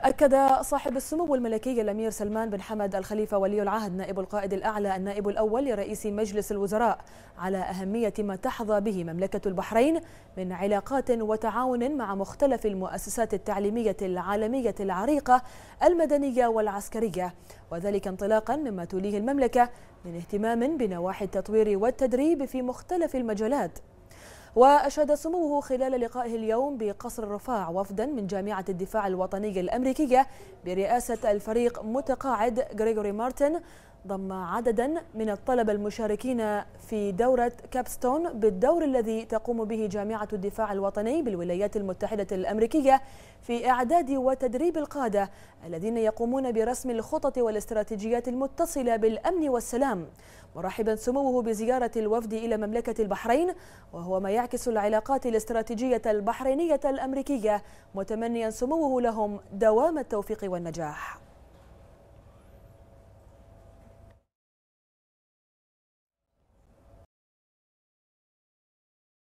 أكد صاحب السمو الملكي الأمير سلمان بن حمد الخليفة ولي العهد نائب القائد الأعلى النائب الأول لرئيس مجلس الوزراء على أهمية ما تحظى به مملكة البحرين من علاقات وتعاون مع مختلف المؤسسات التعليمية العالمية العريقة المدنية والعسكرية وذلك انطلاقا مما توليه المملكة من اهتمام بنواحي التطوير والتدريب في مختلف المجالات وأشاد سموه خلال لقائه اليوم بقصر الرفاع وفدا من جامعة الدفاع الوطني الأمريكية برئاسة الفريق متقاعد غريغوري مارتن ضم عددا من الطلبة المشاركين في دورة كابستون بالدور الذي تقوم به جامعة الدفاع الوطني بالولايات المتحدة الأمريكية في إعداد وتدريب القادة الذين يقومون برسم الخطط والاستراتيجيات المتصلة بالأمن والسلام مرحبا سموه بزيارة الوفد إلى مملكة البحرين وهو ما يعكس العلاقات الاستراتيجية البحرينية الأمريكية متمنيا سموه لهم دوام التوفيق والنجاح